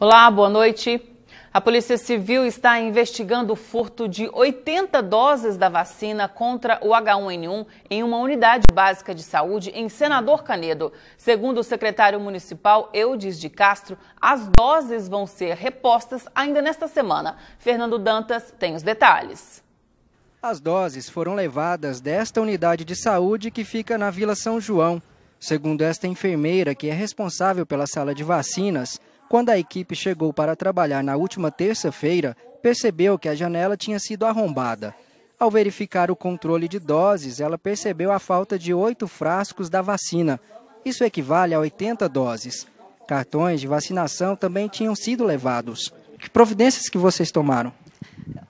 Olá, boa noite. A Polícia Civil está investigando o furto de 80 doses da vacina contra o H1N1 em uma unidade básica de saúde em Senador Canedo. Segundo o secretário municipal Eudes de Castro, as doses vão ser repostas ainda nesta semana. Fernando Dantas tem os detalhes. As doses foram levadas desta unidade de saúde que fica na Vila São João. Segundo esta enfermeira, que é responsável pela sala de vacinas, quando a equipe chegou para trabalhar na última terça-feira, percebeu que a janela tinha sido arrombada. Ao verificar o controle de doses, ela percebeu a falta de oito frascos da vacina. Isso equivale a 80 doses. Cartões de vacinação também tinham sido levados. Que providências que vocês tomaram?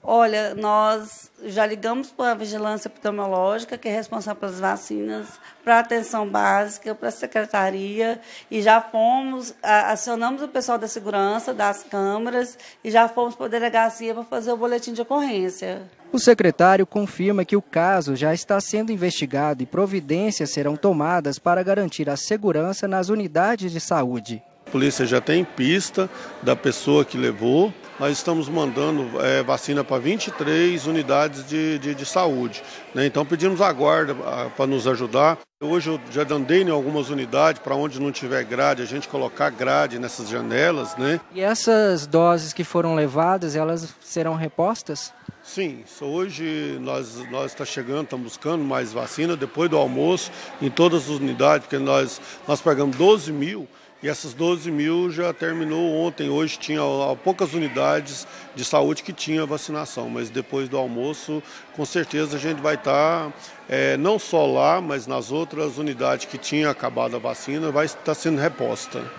Olha, nós já ligamos para a vigilância epidemiológica, que é responsável pelas vacinas, para a atenção básica, para a secretaria, e já fomos, acionamos o pessoal da segurança, das câmaras, e já fomos para a delegacia para fazer o boletim de ocorrência. O secretário confirma que o caso já está sendo investigado e providências serão tomadas para garantir a segurança nas unidades de saúde. A polícia já tem pista da pessoa que levou. Nós estamos mandando é, vacina para 23 unidades de, de, de saúde. Né? Então pedimos a guarda para nos ajudar. Hoje eu já andei em algumas unidades para onde não tiver grade, a gente colocar grade nessas janelas, né? E essas doses que foram levadas, elas serão repostas? Sim, hoje nós nós está chegando, estamos buscando mais vacina depois do almoço em todas as unidades, porque nós nós pegamos 12 mil e essas 12 mil já terminou ontem. Hoje tinha poucas unidades de saúde que tinha vacinação, mas depois do almoço, com certeza a gente vai estar tá, é, não só lá, mas nas outras unidades que tinha acabado a vacina, vai estar tá sendo reposta.